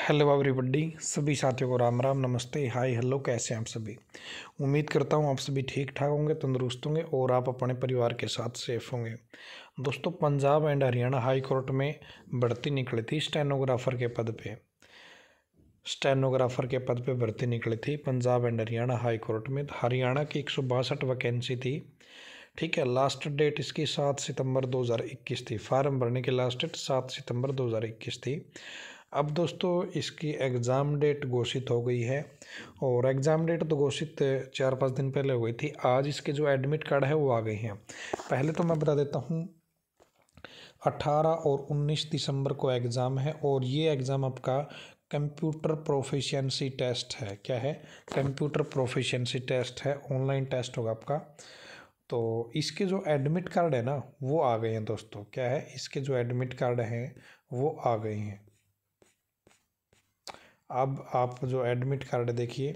hello everybody सभी साथियों को राम राम नमस्ते हाय हेलो कैसे हैं आप सभी उम्मीद करता हूँ आप सभी ठीक ठाक होंगे तंदुरुस्त होंगे और आप अपने परिवार के साथ सेफ होंगे दोस्तों Punjab and Haryana high court में भर्ती निकली थी स्टेनोग्राफर के पद पे स्टेनोग्राफर के पद पे भर्ती निकली थी Punjab and Haryana high court में हरियाणा की एक वैकेंसी थी ठीक है लास्ट डेट इसकी सात सितंबर 2021 थी फार्म भरने की लास्ट डेट सात सितंबर 2021 थी अब दोस्तों इसकी एग्ज़ाम डेट घोषित हो गई है और एग्ज़ाम डेट तो घोषित चार पाँच दिन पहले हो गई थी आज इसके जो एडमिट कार्ड है वो आ गए हैं पहले तो मैं बता देता हूँ 18 और 19 दिसंबर को एग्ज़ाम है और ये एग्ज़ाम आपका कंप्यूटर प्रोफिशिएंसी टेस्ट है क्या है कंप्यूटर प्रोफिशिएंसी टेस्ट है ऑनलाइन टेस्ट होगा आपका तो इसके जो एडमिट कार्ड है ना वो आ गए हैं दोस्तों क्या है इसके जो एडमिट कार्ड हैं वो आ गए हैं अब आप जो एडमिट कार्ड देखिए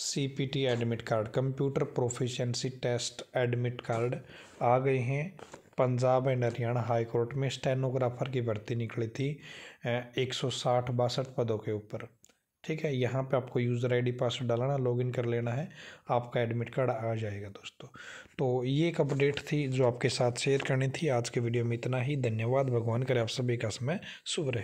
CPT admit card computer proficiency test admit card आ गए हैं Punjab and Haryana high court में स्टेनोग्राफर की भर्ती निकली थी एक सौ साठ बासठ पदों के ऊपर ठीक है यहाँ पे आपको यूज़र आईडी पासवर्ड डालना लॉगिन कर लेना है आपका एडमिट कार्ड आ जाएगा दोस्तों तो ये एक अपडेट थी जो आपके साथ शेयर करनी थी आज के वीडियो में इतना ही धन्यवाद भगवान करे आप सभी का समय शुभ रहे